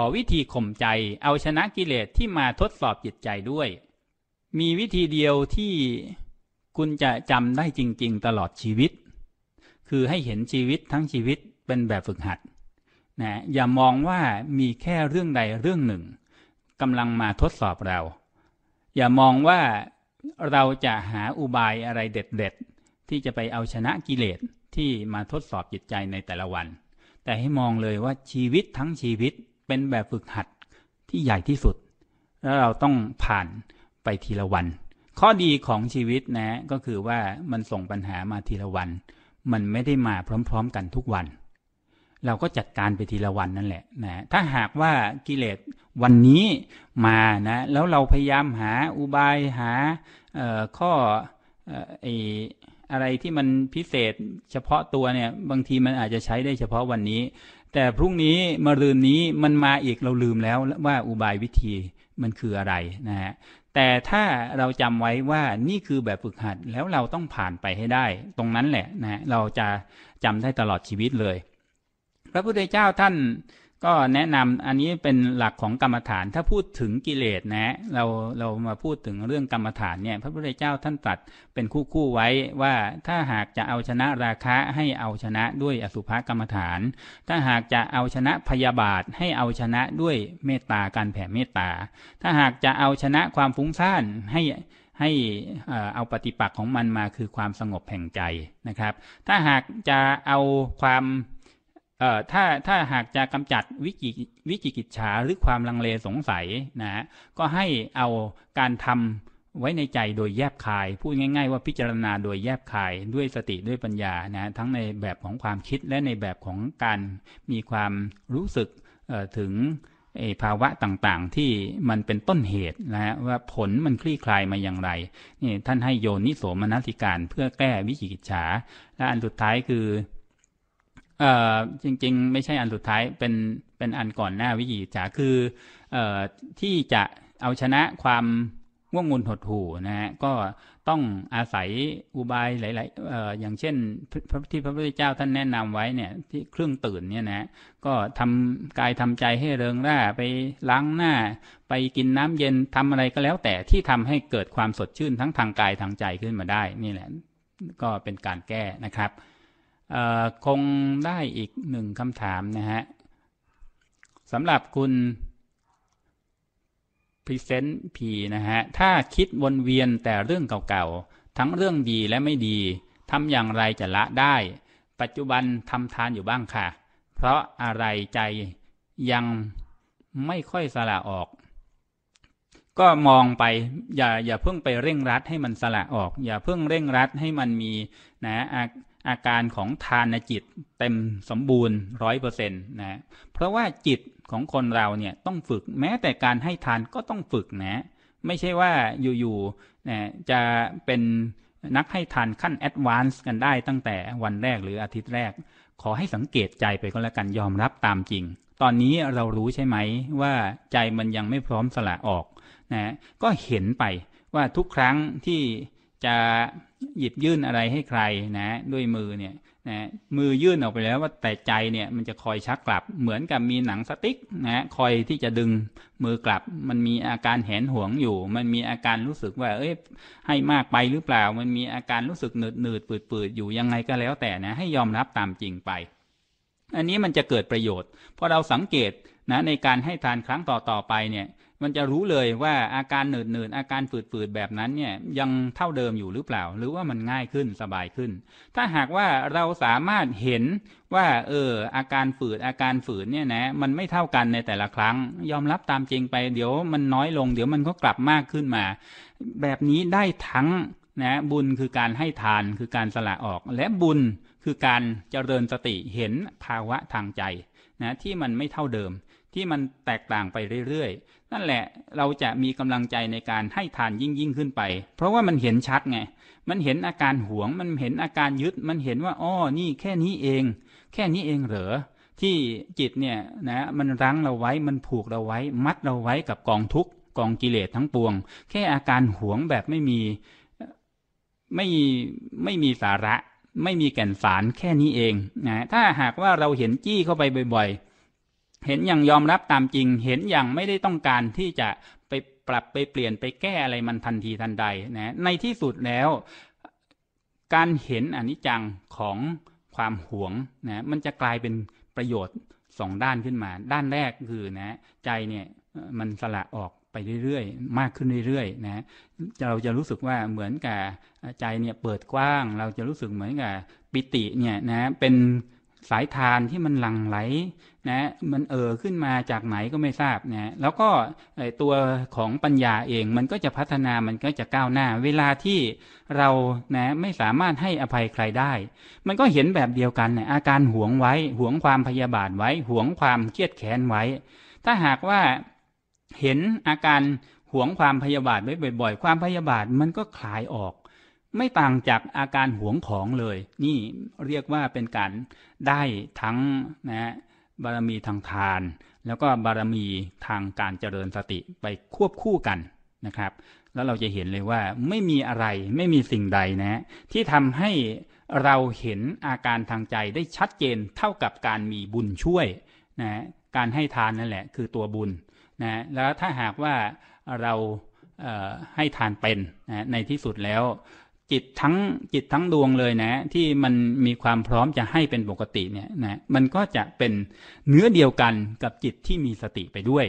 ขอวิธีข่มใจเอาชนะกิเลสที่มาทดสอบจิตใจด้วย มีวิธีเดียวที่คุณจะจำได้จริงๆตลอดชีวิต คือให้เห็นชีวิตทั้งชีวิตเป็นแบบฝึกหัดนะอย่ามองว่ามีแค่เรื่องใดเรื่องหนึ่งกำลังมาทดสอบเรา อย่ามองว่าเราจะหาอุบายอะไรเด็ดๆที่จะไปเอาชนะกิเลสที่มาทดสอบจิตใจในแต่ละวัน แต่ให้มองเลยว่าชีวิตทั้งชีวิตเป็นแบบฝึกหัดที่ใหญ่ที่สุด แล้วเราต้องผ่านไปทีละวัน ข้อดีของชีวิต นะก็คือว่ามันส่งปัญหามาทีละวัน มันไม่ได้มาพร้อม ๆ กันทุกวัน เราก็จัดการไปทีละวันนั่นแหละนะถ้าหากว่ากิเลสวันนี้มานะแล้วเราพยายามหาอุบายหาข้อไออะไรที่มันพิเศษเฉพาะตัวเนี่ย บางทีมันอาจจะใช้ได้เฉพาะวันนี้แต่พรุ่งนี้มรืนนี้มันมาอีกเราลืมแล้วว่าอุบายวิธีมันคืออะไรนะฮะแต่ถ้าเราจำไว้ว่านี่คือแบบฝึกหัดแล้วเราต้องผ่านไปให้ได้ตรงนั้นแหละนะเราจะจำได้ตลอดชีวิตเลยพระพุทธเจ้าท่านก็แนะนำอันนี้เป็นหลักของกรรมฐาน ถ้าพูดถึงกิเลสนะเราเรามาพูดถึงเรื่องกรรมฐาน เนี่ยพระพุทธเจ้าท่านตรัสเป็นคู่คู่ไว้ว่าถ้าหากจะเอาชนะราคะให้เอาชนะด้วยอสุภกรรมฐาน ถ้าหากจะเอาชนะพยาบาทให้เอาชนะด้วยเมตตาการแผ่ เมตตาถ้าหากจะเอาชนะความฟุ้งซ่านให้ให้เอาปฏิปักษ์ของมันมาคือความสงบแห่งใจนะครับ ถ้าหากจะเอาความถ้า ถ้าหากจะกำจัดวิจิวิจิกิจฉาหรือความลังเลสงสัยนะก็ให้เอาการทำไว้ในใจโดยแยบคาย พูด ง่าย ๆว่าพิจารณาโดยแยบคายด้วยสติด้วยปัญญานะทั้งในแบบของความคิดและในแบบของการมีความรู้สึกถึงภาวะต่างๆ ที่มันเป็นต้นเหตุนะฮะว่าผลมันคลี่คลายมาอย่างไรนี่ท่านให้โยนนิโสมนัสิการเพื่อแก้วิจิกิจฉาและอันสุดท้ายคือเอ่อจริงๆ ไม่ใช่อันสุดท้ายเป็น เป็น อันก่อนหน้าวิจิจ๋าคือเอ่อที่จะเอาชนะความง่วงงุนหดหู่นะฮะก็ต้องอาศัยอุบายหลายๆเอ่ออย่างเช่นที่พระพุทธเจ้าท่านแนะนำไว้ เนี่ย ที่เครื่องตื่น เนี่ยนะ ก็ทำกายทำใจให้เริงร่า ไปล้างหน้า ไปกินน้ำเย็นทำอะไรก็แล้ว แต่ที่ทำให้เกิดความสดชื่นทั้งทางกายทางใจขึ้นมาได้นี่แหละก็เป็นการแก้นะครับคงได้อีกหนึ่งคำถามนะฮะสำหรับคุณพรีเซนต์พีนะฮะถ้าคิดวนเวียนแต่เรื่องเก่าๆทั้งเรื่องดีและไม่ดีทำอย่างไรจะละได้ ปัจจุบันทำทานอยู่บ้างค่ะ เพราะอะไรใจยังไม่ค่อยสละออก ก็มองไปอย่าอย่าเพิ่งไปเร่งรัดให้มันสละออก อย่าเพิ่งเร่งรัดให้มันมีนะอาการของทานจิตเต็มสมบูรณ์ร้อยเปอร์เซ็นต์นะ เพราะว่าจิตของคนเรา เนี่ย ต้องฝึก แม้แต่การให้ทานก็ต้องฝึกนะ ไม่ใช่ว่าอยู่ๆนะจะเป็นนักให้ ทาน ขั้นแอดวานซ์กันได้ ตั้งแต่วันแรกหรืออาทิตย์แรก ขอให้สังเกตใจไป ก็แล้วกัน ยอมรับตามจริง ตอนนี้เรารู้ใช่ไหม ว่าใจมันยังไม่พร้อมสละออกนะก็เห็นไปว่าทุกครั้งที่จะหยิบยื่นอะไรให้ใครนะด้วยมือเนี่ยนะมือยื่นออกไปแล้วว่าแต่ใจเนี่ยมันจะคอยชักกลับ เหมือนกับมีหนังสติ๊กนะคอยที่จะดึงมือกลับมันมีอาการแหนห่วงอยู่ มันมีอาการรู้สึกว่าเอ้ยให้มากไปหรือเปล่ามันมีอาการรู้สึกหนืดหนืดปืดปืดอยู่ยังไงก็แล้วแต่นะให้ยอมรับตามจริงไป อันนี้มันจะเกิดประโยชน์พอเราสังเกตนะในการให้ทานครั้งต่อๆไปเนี่ยมันจะรู้เลยว่าอาการเหนื่อยเหนือาการฝืดๆแบบนั้นเนี่ยยังเท่าเดิมอยู่หรือเปล่า หรือว่ามันง่ายขึ้นสบายขึ้น ถ้าหากว่าเราสามารถเห็นว่าเอออาการฝืดอาการฝืดเนี่ยนะมันไม่เท่ากันในแต่ละครั้ง ยอมรับตามจริงไปเดี๋ยวมันน้อยลงเดี๋ยวมันก็กลับมากขึ้นมา แบบนี้ได้ทั้งนะบุญคือการให้ทานคือการสละออก และบุญคือการเจริญสติเห็นภาวะทางใจนะที่มันไม่เท่าเดิม ที่มันแตกต่างไปเรื่อยๆนั่นแหละเราจะมีกำลังใจในการให้ทานยิ่งยิ่งขึ้นไปเพราะว่ามันเห็นชัดไงมันเห็นอาการหวง มันเห็นอาการยึดมันเห็นว่า อ้อนี่แค่นี้เองแค่นี้เองเหรอที่จิตเนี่ยนะมันรั้งเราไว้มันผูกเราไว้ มัดเราไว้กับกองทุกข์กองกิเลสทั้งปวงแค่อาการหวงแบบไม่มีไม่ไม่มีสาระไม่มีแก่นสารแค่นี้เองนะถ้าหากว่าเราเห็นจี้เข้าไปบ่อยๆเห็น อย่างยอมรับตามจริง เห็นอย่างไม่ได้ต้องการที่จะไปปรับไปเปลี่ยนไปแก้อะไรมันทันทีทันใดนะ ในที่สุดแล้ว การเห็นอนิจจังของความหวงนะ มันจะกลายเป็นประโยชน์สองด้านขึ้นมา ด้านแรกคือนะ ใจเนี่ยมันสละออกไปเรื่อยๆ มากขึ้นเรื่อยๆนะ เราจะรู้สึกว่าเหมือนกับใจเนี่ยเปิดกว้างเราจะรู้สึกเหมือนกับปิติเนี่ยนะเป็นสายทานที่มันหลั่งไหลนะมันเอ่อขึ้นมาจากไหนก็ไม่ทราบนะแล้วก็ตัวของปัญญาเองมันก็จะพัฒนามันก็จะก้าวหน้าเวลาที่เรานะไม่สามารถให้อภัยใครได้ มันก็เห็นแบบเดียวกันนะอาการหวงไว้หวงความพยาบาทไว้หวงความเครียดแค้นไว้ ถ้าหากว่าเห็นอาการหวงความพยาบาทไว้บ่อยๆความพยาบาทมันก็คลายออก ไม่ต่างจากอาการหวงของเลย นี่เรียกว่าเป็นการได้ทั้งนะบารมีทางทาน แล้วก็บารมีทางการเจริญสติไปควบคู่กันนะครับ แล้วเราจะเห็นเลยว่าไม่มีอะไรไม่มีสิ่งใดนะที่ทำให้เราเห็นอาการทางใจได้ชัดเจนเท่ากับการมีบุญช่วยนะการให้ทานนั่นแหละ คือตัวบุญนะแล้วถ้าหากว่าเราให้ทานเป็นนะในที่สุดแล้ว จิตทั้งจิตทั้งดวงเลยนะ ที่มันมีความพร้อมจะให้เป็นปกติเนี่ยนะมันก็จะเป็นเนื้อเดียวกันกับจิตที่มีสติไปด้วย